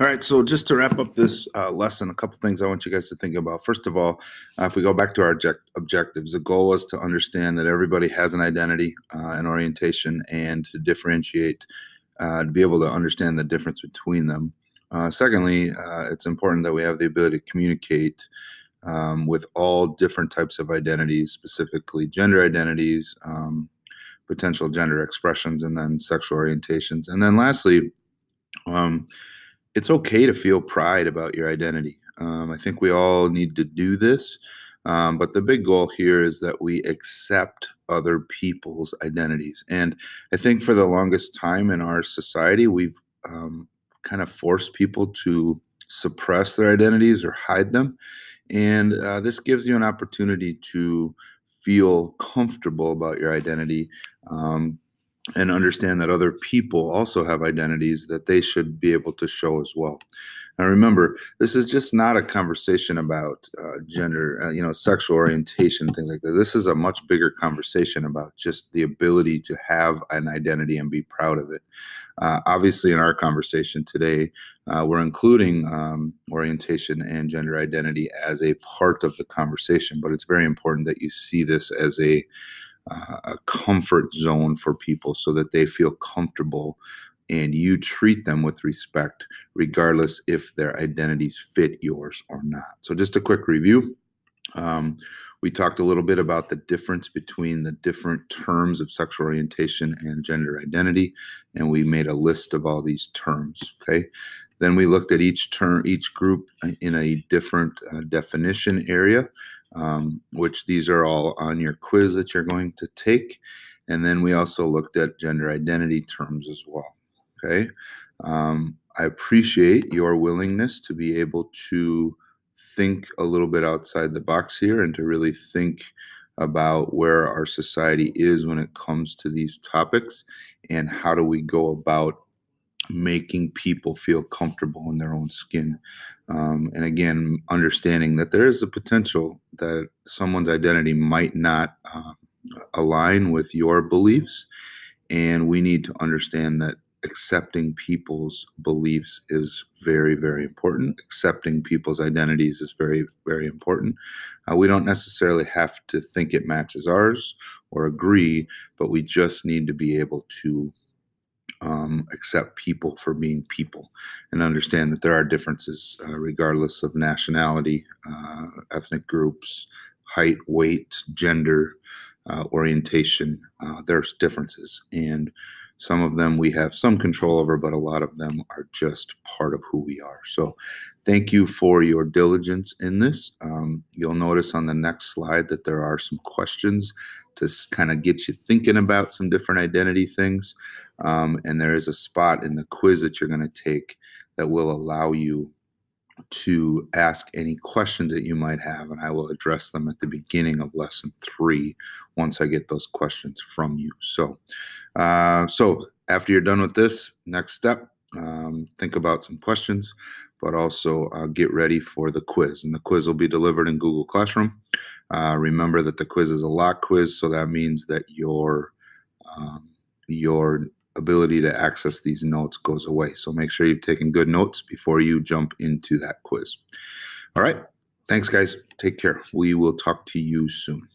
All right, so just to wrap up this uh, lesson, a couple things I want you guys to think about. First of all, uh, if we go back to our object- objectives, the goal was to understand that everybody has an identity, uh, an orientation, and to differentiate, uh, to be able to understand the difference between them. Uh, secondly, uh, it's important that we have the ability to communicate um, with all different types of identities, specifically gender identities, um, potential gender expressions, and then sexual orientations. And then lastly, um, it's okay to feel pride about your identity. Um, I think we all need to do this. Um, but the big goal here is that we accept other people's identities. And I think for the longest time in our society, we've um, kind of forced people to suppress their identities or hide them. And uh, this gives you an opportunity to feel comfortable about your identity, um, and understand that other people also have identities that they should be able to show as well. Now, remember, this is just not a conversation about uh, gender, uh, you know, sexual orientation, things like that. This is a much bigger conversation about just the ability to have an identity and be proud of it. Uh, obviously, in our conversation today, uh, we're including um, orientation and gender identity as a part of the conversation, but it's very important that you see this as a uh, a comfort zone for people so that they feel comfortable and you treat them with respect regardless if their identities fit yours or not. So just a quick review. Um, we talked a little bit about the difference between the different terms of sexual orientation and gender identity, and we made a list of all these terms. Okay, then we looked at each term, each group uh, in a different uh, definition area, um, which these are all on your quiz that you're going to take, and then we also looked at gender identity terms as well. Okay, um, I appreciate your willingness to be able to think a little bit outside the box here and to really think about where our society is when it comes to these topics and how do we go about making people feel comfortable in their own skin. Um, and again, understanding that there is a potential that someone's identity might not uh, align with your beliefs. And we need to understand that accepting people's beliefs is very, very important. Accepting people's identities is very, very important. Uh, we don't necessarily have to think it matches ours or agree, but we just need to be able to um, accept people for being people and understand that there are differences uh, regardless of nationality, uh, ethnic groups, height, weight, gender, uh, orientation. Uh, there's differences. And some of them we have some control over, but a lot of them are just part of who we are. So thank you for your diligence in this. Um, you'll notice on the next slide that there are some questions to kind of get you thinking about some different identity things. Um, and there is a spot in the quiz that you're going to take that will allow you to ask any questions that you might have, and I will address them at the beginning of lesson three once I get those questions from you. So, uh, so after you're done with this, next step, um, think about some questions, but also uh, get ready for the quiz. And the quiz will be delivered in Google Classroom. Uh, remember that the quiz is a lock quiz, so that means that your um, your ability to access these notes goes away. So make sure you've taken good notes before you jump into that quiz. All right. Thanks, guys. Take care. We will talk to you soon.